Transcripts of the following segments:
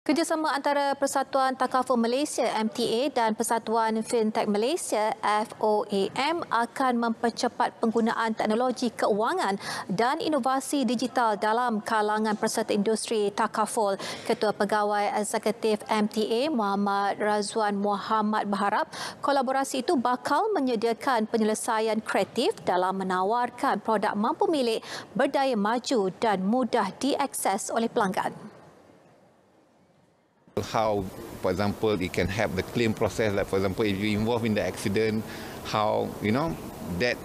Kerjasama antara Persatuan Takaful Malaysia MTA dan Persatuan Fintech Malaysia FOAM akan mempercepat penggunaan teknologi keuangan dan inovasi digital dalam kalangan peserta industri Takaful. Ketua Pegawai Eksekutif MTA Muhammad Razwan Muhammad berharap kolaborasi itu bakal menyediakan penyelesaian kreatif dalam menawarkan produk mampu milik berdaya maju dan mudah diakses oleh pelanggan example how for example it can help the claim process like for example if you involved in the accident how you know that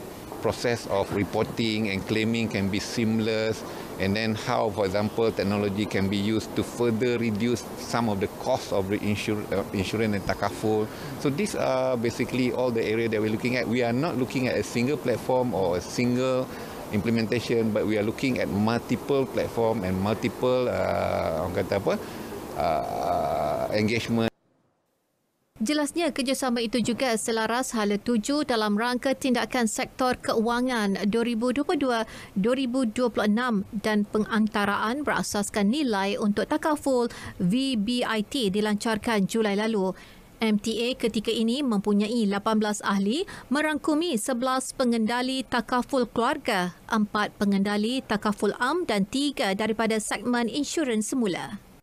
process of reporting and claiming can be seamless and then how for example technology can be used to further reduce some of the cost of the insur- uh, insurance and takaful so these are basically all the area that we're looking at we are not looking at a single platform or a single implementation but we are looking at multiple platform and multiple uh, kata apa, uh, engagement. Jelasnya kerjasama itu juga selaras hala tuju dalam rangka tindakan sektor keuangan 2022-2026 dan pengantaraan berasaskan nilai untuk takaful VBIT dilancarkan Julai lalu. MTA ketika ini mempunyai 18 ahli merangkumi 11 pengendali takaful keluarga, 4 pengendali takaful am dan 3 daripada segmen insurans semula.